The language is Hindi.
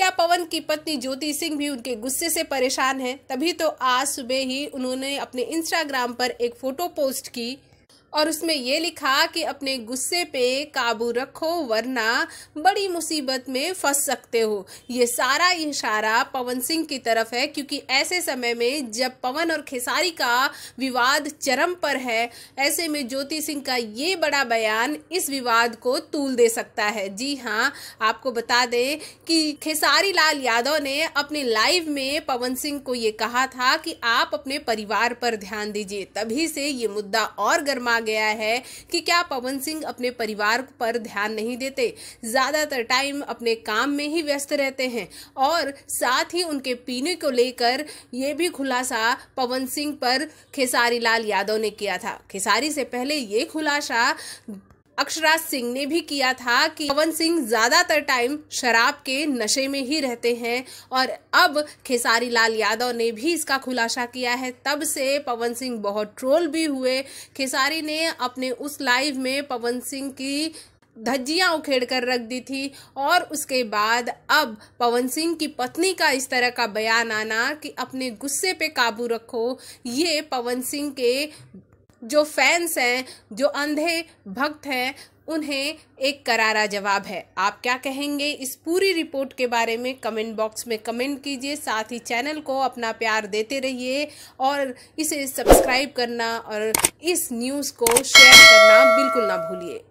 क्या पवन की पत्नी ज्योति सिंह भी उनके गुस्से से परेशान है तभी तो आज सुबह ही उन्होंने अपने इंस्टाग्राम पर एक फोटो पोस्ट की और उसमें ये लिखा कि अपने गुस्से पे काबू रखो वरना बड़ी मुसीबत में फंस सकते हो ये सारा इशारा पवन सिंह की तरफ है क्योंकि ऐसे समय में जब पवन और खेसारी का विवाद चरम पर है ऐसे में ज्योति सिंह का ये बड़ा बयान इस विवाद को तूल दे सकता है जी हाँ आपको बता दें कि खेसारी लाल यादव ने अपने लाइव में पवन सिंह को ये कहा था कि आप अपने परिवार पर ध्यान दीजिए तभी से ये मुद्दा और गर्मा गया है कि क्या पवन सिंह अपने परिवार पर ध्यान नहीं देते ज़्यादातर टाइम अपने काम में ही व्यस्त रहते हैं और साथ ही उनके पीने को लेकर यह भी खुलासा पवन सिंह पर खेसारी लाल यादव ने किया था खेसारी से पहले ये खुलासा अक्षराज सिंह ने भी किया था कि पवन सिंह ज्यादातर टाइम शराब के नशे में ही रहते हैं और अब खेसारी लाल यादव ने भी इसका खुलासा किया है तब से पवन सिंह बहुत ट्रोल भी हुए खेसारी ने अपने उस लाइव में पवन सिंह की धज्जियां उखेड़ कर रख दी थी और उसके बाद अब पवन सिंह की पत्नी का इस तरह का बयान आना कि अपने गुस्से पे काबू रखो ये पवन सिंह के जो फैंस हैं जो अंधे भक्त हैं उन्हें एक करारा जवाब है आप क्या कहेंगे इस पूरी रिपोर्ट के बारे में कमेंट बॉक्स में कमेंट कीजिए साथ ही चैनल को अपना प्यार देते रहिए और इसे सब्सक्राइब करना और इस न्यूज़ को शेयर करना बिल्कुल ना भूलिए